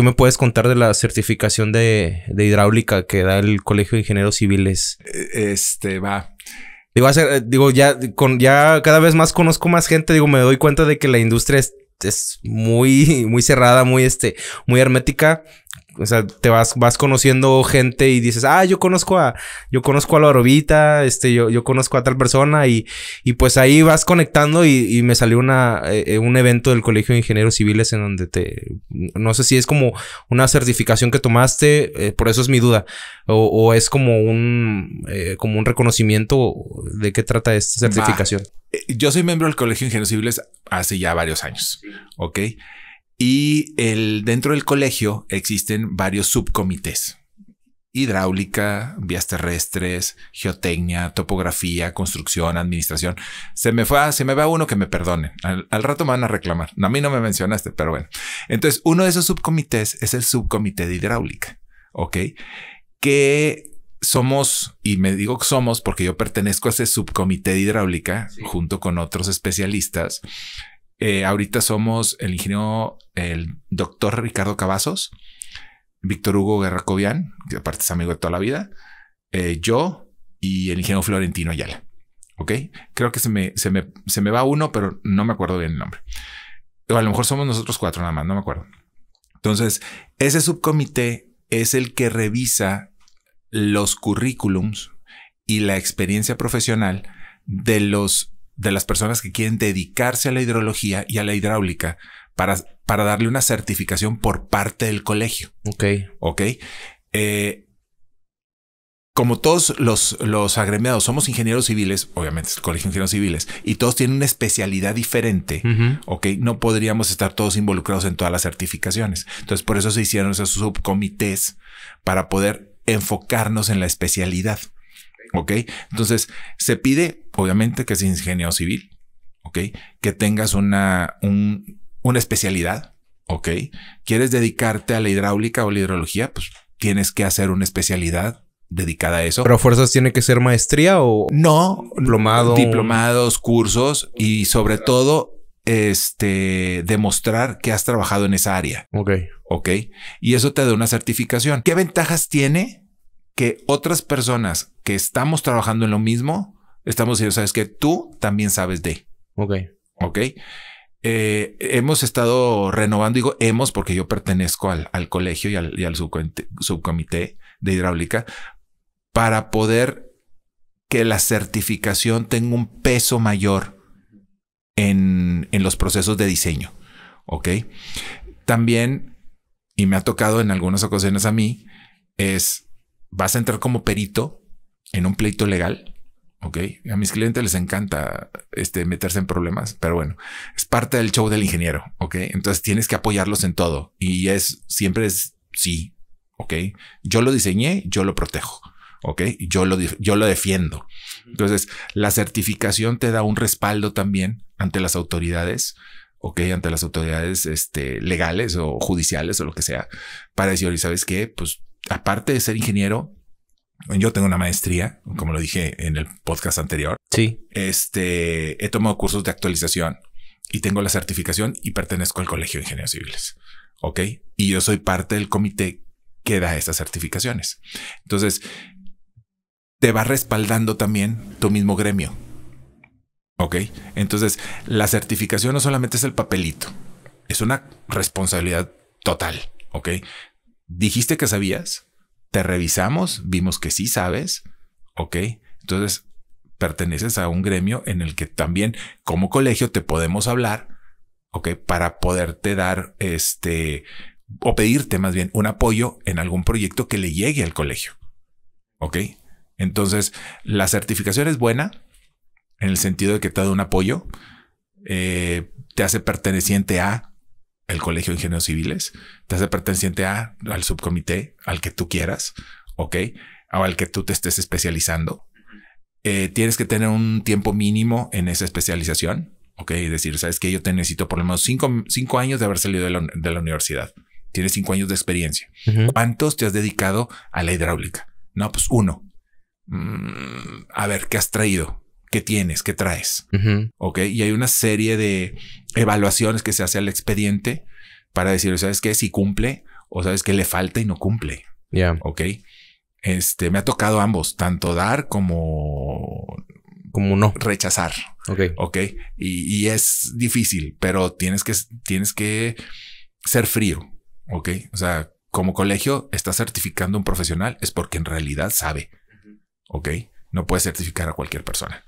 ¿Qué me puedes contar de la certificación de, hidráulica que da el Colegio de Ingenieros Civiles? E-, este, va. Digo, eh, digo ya, con, ya cada vez más conozco más gente, digo, me doy cuenta de que la industria es, muy, muy cerrada, muy, este, muy hermética o sea, te vas, vas conociendo gente y dices, ah, yo conozco a, yo conozco a la este, yo, yo conozco a tal persona y, y pues ahí vas conectando y, y me salió una, eh, eh, un evento del Colegio de Ingenieros Civiles en donde te, no sé si es como una certificación que tomaste, eh, por eso es mi duda, o, o es como un, como un reconocimiento de qué trata esta certificación. yo soy miembro del Colegio de Ingenieros Civiles hace ya varios años, ¿ok? Y el, dentro del colegio existen varios subcomités. Hidráulica, vías terrestres, geotecnia, topografía, construcción, administración. Se me fue, se me va uno que me perdone. Al, rato me van a reclamar. A mí no me mencionaste, pero bueno. Entonces, uno de esos subcomités es el subcomité de hidráulica. Ok. Que somos, y me digo que somos porque yo pertenezco a ese subcomité de hidráulica junto con otros especialistas eh, ahorita somos el ingeniero, el doctor Ricardo Cavazos, Víctor Hugo Guerracovian, que aparte es amigo de toda la vida, eh, yo y el ingeniero Florentino Ayala. Ok, creo que se me, se me va uno, pero no me acuerdo bien el nombre. O a lo mejor somos nosotros cuatro nada más, no me acuerdo. Entonces, ese subcomité es el que revisa los currículums y la experiencia profesional de los de las personas que quieren dedicarse a la hidrología y a la hidráulica para, para darle una certificación por parte del colegio. Ok. Ok. Eh, como todos los, los agremiados somos ingenieros civiles, obviamente es el Colegio de Ingenieros Civiles, y todos tienen una especialidad diferente, ¿ok? No podríamos estar todos involucrados en todas las certificaciones. Entonces, por eso se hicieron esos subcomités para poder enfocarnos en la especialidad. ¿Ok? Entonces, se pide, obviamente, que es ingeniero civil, ¿ok? Que tengas una, una especialidad, ¿ok? ¿Quieres dedicarte a la hidráulica o la hidrología? Pues tienes que hacer una especialidad dedicada a eso. ¿Pero fuerzas tiene que ser maestría o...? No. Diplomados, cursos y sobre todo este, demostrar que has trabajado en esa área. Ok. Ok. Y eso te da una certificación. ¿Qué ventajas tiene? otras personas que estamos trabajando en lo mismo, estamos diciendo, sabes que tú también sabes de. Ok. Ok. Eh, hemos estado renovando, digo hemos porque yo pertenezco al, al colegio y al, subcomité, de hidráulica para poder que la certificación tenga un peso mayor en, en, los procesos de diseño. Ok. También, y me ha tocado en algunas ocasiones a mí, es vas a entrar como perito en un pleito legal. Ok, a mis clientes les encanta este, meterse en problemas, pero bueno, es parte del show del ingeniero. Ok, entonces tienes que apoyarlos en todo y es siempre es sí. Ok, yo lo diseñé, yo lo protejo. ¿ok? Yo lo, yo lo defiendo. Entonces, la certificación te da un respaldo también ante las autoridades, ¿ok? Ante las autoridades este, legales o judiciales o lo que sea, para decir, ¿sabes qué? Pues aparte de ser ingeniero, yo tengo una maestría, como lo dije en el podcast anterior. Sí. Este, he tomado cursos de actualización y tengo la certificación y pertenezco al Colegio de Ingenieros Civiles. ¿Ok? Y yo soy parte del comité que da estas certificaciones. Entonces, te va respaldando también tu mismo gremio. ¿Ok? Entonces, la certificación no solamente es el papelito, es una responsabilidad total. ¿Ok? dijiste que sabías, te revisamos, vimos que sí sabes, ok, entonces perteneces a un gremio en el que también como colegio te podemos hablar, ok, para poderte dar este, o pedirte más bien un apoyo en algún proyecto que le llegue al colegio, ok. Entonces, la certificación es buena en el sentido de que te da un apoyo, eh, te hace perteneciente a el Colegio de Ingenieros Civiles, te hace perteneciente a, al subcomité, al que tú quieras, ¿ok? O al que tú te estés especializando. Eh, tienes que tener un tiempo mínimo en esa especialización, ¿ok? Es decir, sabes que yo te necesito por lo menos cinco, cinco años de haber salido de la, universidad. Tienes cinco años de experiencia. ¿Cuántos te has dedicado a la hidráulica? No, pues uno. Mm, a ver, ¿qué has traído? que tienes, que traes. Ok. Y hay una serie de evaluaciones que se hace al expediente para decir, ¿sabes qué? Si cumple o sabes qué le falta y no cumple. Ya. Ok. Este me ha tocado ambos, tanto dar como. Como no. Rechazar. Ok. Ok. Y, es difícil, pero tienes que, tienes que ser frío. Ok. O sea, como colegio está certificando un profesional es porque en realidad sabe. Ok. No puedes certificar a cualquier persona.